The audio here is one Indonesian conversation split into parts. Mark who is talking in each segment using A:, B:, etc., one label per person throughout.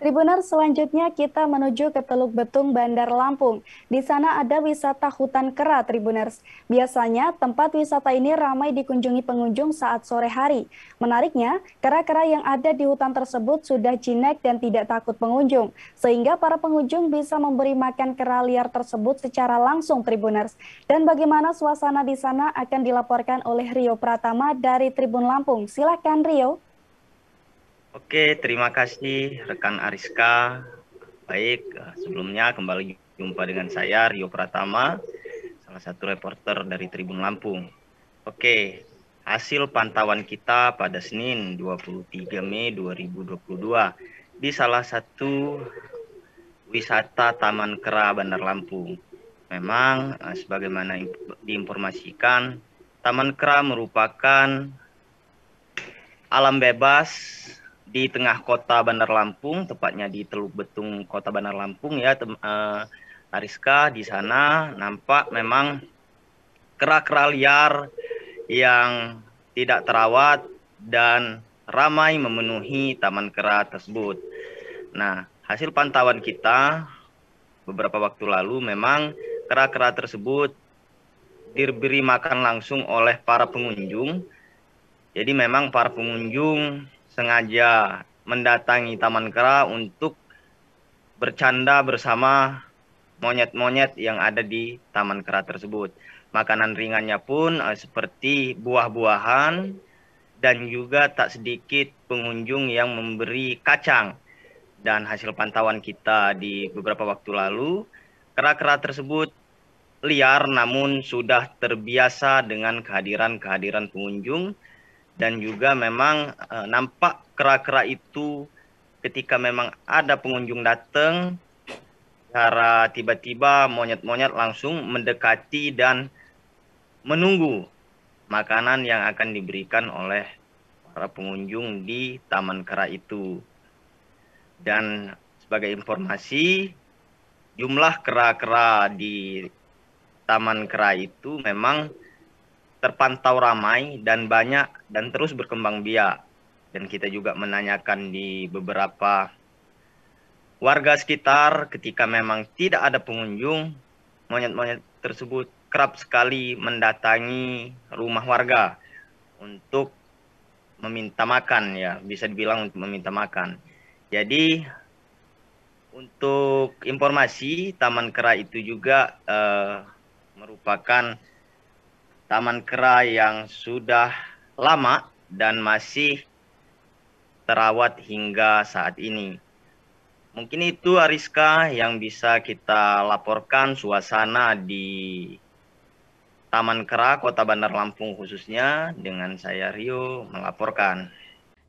A: Tribuners, selanjutnya kita menuju ke Teluk Betung, Bandar Lampung. Di sana ada wisata hutan kera, Tribuners. Biasanya tempat wisata ini ramai dikunjungi pengunjung saat sore hari. Menariknya, kera-kera yang ada di hutan tersebut sudah jinak dan tidak takut pengunjung, sehingga para pengunjung bisa memberi makan kera liar tersebut secara langsung, Tribuners. Dan bagaimana suasana di sana akan dilaporkan oleh Rio Pratama dari Tribun Lampung. Silahkan, Rio.
B: Oke, terima kasih rekan Ariska. Baik, eh, sebelumnya kembali jumpa dengan saya Rio Pratama, salah satu reporter dari Tribun Lampung. Oke, hasil pantauan kita pada Senin 23 Mei 2022 di salah satu wisata Taman Kera Bandar Lampung. Memang eh, sebagaimana diinformasikan, Taman Kera merupakan alam bebas di tengah kota Bandar Lampung, tepatnya di Teluk Betung Kota Bandar Lampung ya, tem, eh, Ariska di sana nampak memang kera-kera liar yang tidak terawat dan ramai memenuhi taman kera tersebut. Nah, hasil pantauan kita beberapa waktu lalu memang kera-kera tersebut diberi makan langsung oleh para pengunjung. Jadi memang para pengunjung sengaja mendatangi Taman Kera untuk bercanda bersama monyet-monyet yang ada di Taman Kera tersebut. Makanan ringannya pun eh, seperti buah-buahan dan juga tak sedikit pengunjung yang memberi kacang. Dan hasil pantauan kita di beberapa waktu lalu, kera-kera tersebut liar namun sudah terbiasa dengan kehadiran-kehadiran pengunjung dan juga memang uh, nampak kera-kera itu ketika memang ada pengunjung datang cara tiba-tiba monyet-monyet langsung mendekati dan menunggu makanan yang akan diberikan oleh para pengunjung di Taman Kera itu. Dan sebagai informasi, jumlah kera-kera di Taman Kera itu memang terpantau ramai dan banyak dan terus berkembang biak. Dan kita juga menanyakan di beberapa warga sekitar ketika memang tidak ada pengunjung, monyet-monyet tersebut kerap sekali mendatangi rumah warga untuk meminta makan ya, bisa dibilang untuk meminta makan. Jadi untuk informasi Taman Kera itu juga eh, merupakan taman kera yang sudah lama dan masih terawat hingga saat ini. Mungkin itu Ariska yang bisa kita laporkan suasana di Taman Kera, Kota Bandar Lampung khususnya dengan saya Rio melaporkan.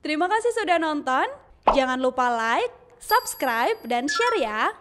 A: Terima kasih sudah nonton. Jangan lupa like, subscribe, dan share ya.